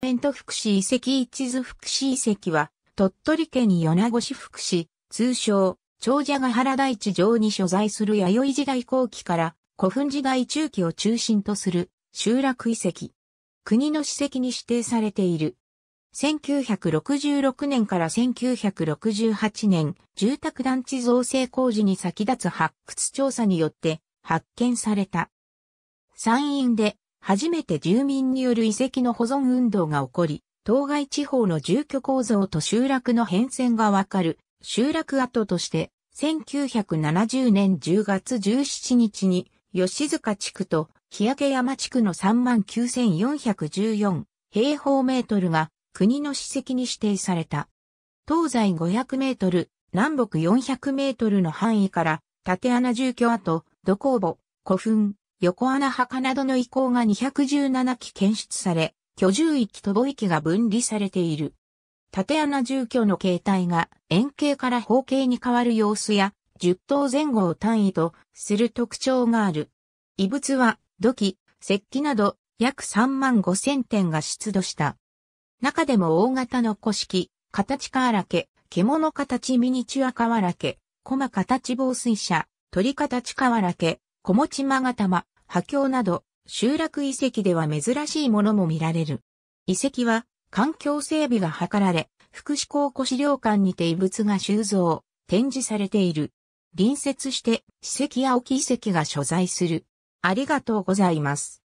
ペント福祉遺跡一図福祉遺跡は、鳥取県米子市福祉、通称、長者ヶ原大地上に所在する弥生時代後期から古墳時代中期を中心とする集落遺跡。国の史跡に指定されている。1966年から1968年、住宅団地造成工事に先立つ発掘調査によって発見された。山陰で初めて住民による遺跡の保存運動が起こり、当該地方の住居構造と集落の変遷がわかる集落跡として、1970年10月17日に吉塚地区と日焼山地区の39,414平方メートルが国の史跡に指定された。東西500メートル、南北400メートルの範囲から、縦穴住居跡、土工墓、古墳、横穴墓などの遺構が217基検出され、居住域と母域が分離されている。縦穴住居の形態が円形から方形に変わる様子や、10等前後を単位とする特徴がある。遺物は土器、石器など約3万5千点が出土した。中でも大型の古式、形ら家、獣形ミニチュアら家、駒形防水車、鳥形ら家、小持間玉、波橋など、集落遺跡では珍しいものも見られる。遺跡は、環境整備が図られ、福祉考古資料館にて遺物が収蔵、展示されている。隣接して、史跡や沖遺跡が所在する。ありがとうございます。